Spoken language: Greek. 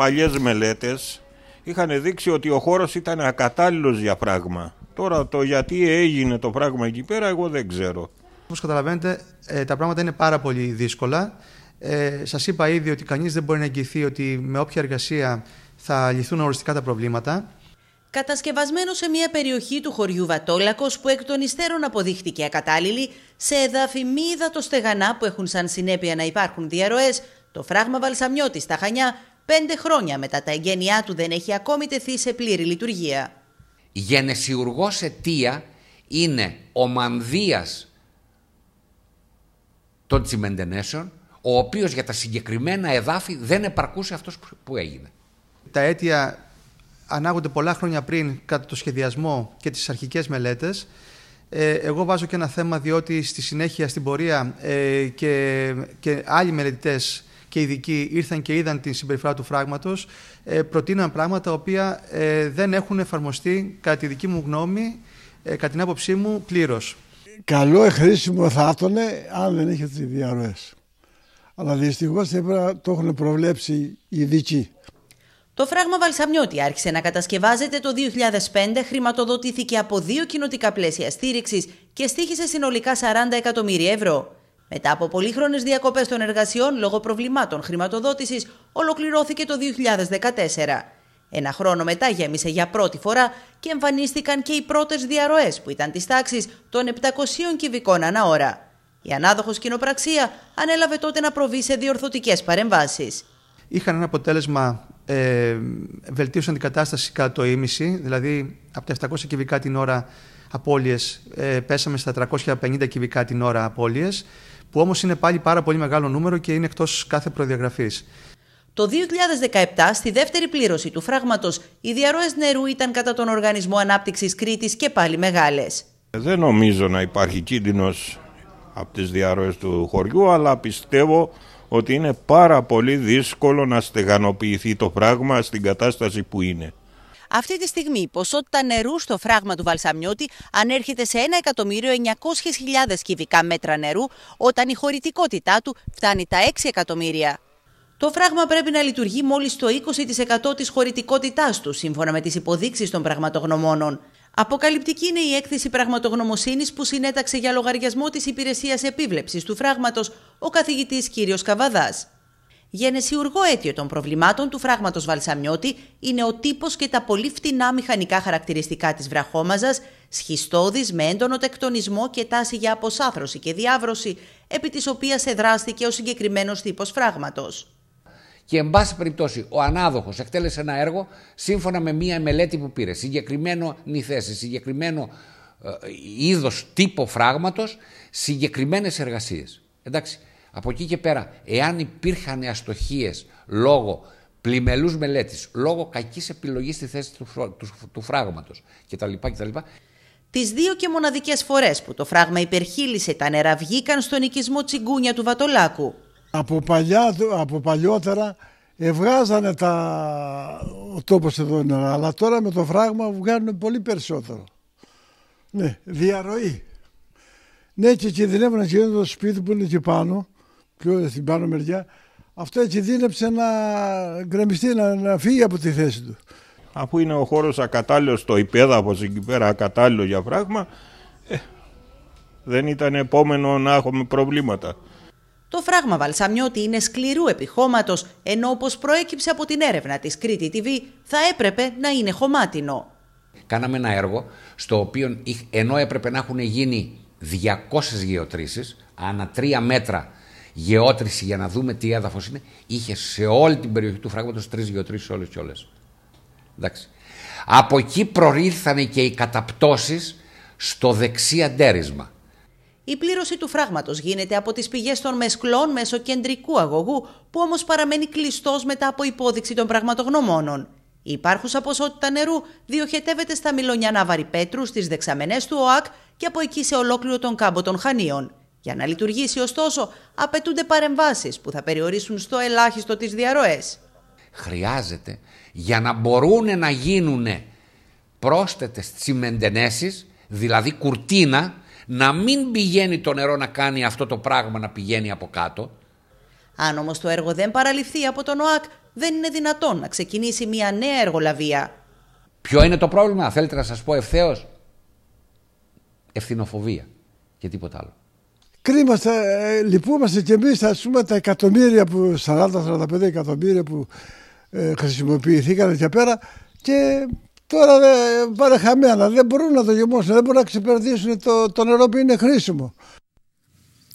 παλιές μελέτες είχαν δείξει ότι ο χώρος ήταν ακατάλληλος για πράγμα. Τώρα το γιατί έγινε το πράγμα εκεί πέρα εγώ δεν ξέρω. Όπως καταλαβαίνετε ε, τα πράγματα είναι πάρα πολύ δύσκολα. Ε, σας είπα ήδη ότι κανείς δεν μπορεί να εγγυηθεί ότι με όποια εργασία θα λυθούν οριστικά τα προβλήματα. Κατασκευασμένο σε μια περιοχή του χωριού Βατόλακος που εκ των υστέρων αποδείχτηκε ακατάλληλη, σε εδάφη μη στεγανά που έχουν σαν συνέπεια να υπάρχουν διαρροές, το φράγμα Βαλσαμιώτης στα Χανιά Πέντε χρόνια μετά τα εγγένειά του δεν έχει ακόμη τεθεί σε πλήρη λειτουργία. γενεσιουργός αιτία είναι ο μανδύας των τσιμεντενέσεων, ο οποίος για τα συγκεκριμένα εδάφη δεν επαρκούσε αυτός που έγινε. Τα αίτια ανάγονται πολλά χρόνια πριν κατά το σχεδιασμό και τις αρχικές μελέτες. Ε, εγώ βάζω και ένα θέμα διότι στη συνέχεια, στην πορεία ε, και, και άλλοι μελετητές και ειδικοί ήρθαν και είδαν την συμπεριφορά του φράγματος, ε, προτείναν πράγματα τα οποία ε, δεν έχουν εφαρμοστεί, κατά τη δική μου γνώμη, ε, κατά την άποψή μου, πλήρως. Καλό εχρήσιμο θα ήταν αν δεν είχε τις διαρροές. Αλλά δυστυχώς το έχουν προβλέψει οι ειδικοί. Το φράγμα Βαλσαμιώτη άρχισε να κατασκευάζεται το 2005, χρηματοδοτήθηκε από δύο κοινοτικά πλαίσια στήριξης και στήχησε συνολικά 40 εκατομμύρια ευρώ. Μετά από πολύχρονες διακοπές των εργασιών λόγω προβλημάτων χρηματοδότησης, ολοκληρώθηκε το 2014. Ένα χρόνο μετά γέμισε για πρώτη φορά και εμφανίστηκαν και οι πρώτες διαρροές που ήταν της τάξης των 700 κυβικών ανά ώρα. Η ανάδοχος κοινοπραξία ανέλαβε τότε να προβεί σε διορθωτικές παρεμβάσεις. Είχαν ένα αποτέλεσμα ε, βελτίωσαν την κατάσταση κατά το ίμιση, δηλαδή από τα 700 κυβικά την ώρα απώλειες ε, πέσαμε στα 350 κυβικά την ώρα απώλειες που όμως είναι πάλι πάρα πολύ μεγάλο νούμερο και είναι εκτός κάθε προδιαγραφής. Το 2017, στη δεύτερη πλήρωση του φράγματος, οι διαρροές νερού ήταν κατά τον Οργανισμό Ανάπτυξης Κρήτης και πάλι μεγάλες. Δεν νομίζω να υπάρχει κίνδυνος από τις διαρροές του χωριού, αλλά πιστεύω ότι είναι πάρα πολύ δύσκολο να στεγανοποιηθεί το πράγμα στην κατάσταση που είναι. Αυτή τη στιγμή η ποσότητα νερού στο φράγμα του Βαλσαμιώτη ανέρχεται σε 1.900.000 κυβικά μέτρα νερού, όταν η χωρητικότητά του φτάνει τα 6 εκατομμύρια. Το φράγμα πρέπει να λειτουργεί μόλις το 20% της χωρητικότητάς του, σύμφωνα με τις υποδείξεις των πραγματογνωμόνων. Αποκαλυπτική είναι η έκθεση πραγματογνωμοσύνης που συνέταξε για λογαριασμό της υπηρεσίας επίβλεψης του φράγματος ο καθηγητής κ. Καβαδάς. Γενεσιουργό αίτιο των προβλημάτων του φράγματος Βαλσαμιώτη είναι ο τύπος και τα πολύ φτηνά μηχανικά χαρακτηριστικά της βραχόμαζας, σχιστώδης με έντονο τεκτονισμό και τάση για αποσάθρωση και διάβρωση, επί της οποίας εδράστηκε ο συγκεκριμένος τύπος φράγματος. Και εν πάση περιπτώσει, ο ανάδοχος εκτέλεσε ένα έργο σύμφωνα με μία μελέτη που πήρε. Συγκεκριμένο νηθέση, συγκεκριμένο ε, είδος τύπο φράγματος, συγκεκριμένες εργασίες. Εντάξει. Από εκεί και πέρα, εάν υπήρχαν αστοχίες λόγω πλημελούς μελέτης, λόγω κακής επιλογής στη θέση του, του, του φράγματος κτλ. κτλ. Τις δύο και μοναδικές φορές που το φράγμα υπερχείλησε τα νερά βγήκαν στον οικισμό Τσιγκούνια του Βατολάκου. Από, παλιά, από παλιότερα βγάζανε τα... ο τόπος εδώ νερά, αλλά τώρα με το φράγμα βγάζουν πολύ περισσότερο. Ναι, διαρροή. Ναι και κινδυνεύουν να γίνουν το σπίτι που είναι εκεί πάνω πιο στην πάνω μεριά, αυτό έτσι δίνεψε να γκρεμιστεί, να, να φύγει από τη θέση του. Αφού είναι ο χώρος ακατάλληλος, το υπέδαφο εκεί πέρα ακατάλληλο για πράγμα, ε, δεν ήταν επόμενο να έχουμε προβλήματα. Το φράγμα Βαλσαμιώτη είναι σκληρού επιχώματος, ενώ όπως προέκυψε από την έρευνα της Κρήτη TV, θα έπρεπε να είναι χωμάτινο. Κάναμε ένα έργο στο οποίο ενώ έπρεπε να έχουν γίνει 200 γεωτρήσεις ανά τρία μέτρα γεώτρηση για να δούμε τι έδαφος είναι, είχε σε όλη την περιοχή του φράγματος τρεις γεωτρήσεις όλες και όλες. Εντάξει. Από εκεί προήλθαν και οι καταπτώσεις στο δεξί αντέρισμα. Η πλήρωση του φράγματος γίνεται από τις πηγές των μεσκλών μέσω κεντρικού αγωγού, που όμως παραμένει κλειστός μετά από υπόδειξη των πραγματογνωμόνων. Η υπάρχουσα ποσότητα νερού διοχετεύεται στα Μιλονιανά Βαρυπέτρου, στις δεξαμενές του ΟΑΚ και από εκεί σε ολόκληρο τον κάμπο των Χανίων. Για να λειτουργήσει ωστόσο απαιτούνται παρεμβάσεις που θα περιορίσουν στο ελάχιστο τις διαρροές. Χρειάζεται για να μπορούν να γίνουν πρόσθετες τσιμεντενέσεις, δηλαδή κουρτίνα, να μην πηγαίνει το νερό να κάνει αυτό το πράγμα να πηγαίνει από κάτω. Αν όμως το έργο δεν παραλυφθεί από τον ΟΑΚ, δεν είναι δυνατόν να ξεκινήσει μια νέα εργολαβία. Ποιο είναι το πρόβλημα, θέλετε να σας πω ευθέως. Ευθυνοφοβία και τίποτα άλλο κρίμαστε, ε, ε, λυπούμαστε κι εμείς, πούμε τα εκατομμύρια που, 40-45 εκατομμύρια που ε, χρησιμοποιηθήκαν και πέρα και τώρα ε, πάνε χαμένα, δεν μπορούν να το γεμώσουν, δεν μπορούν να ξεπερδίσουν το, το νερό που είναι χρήσιμο.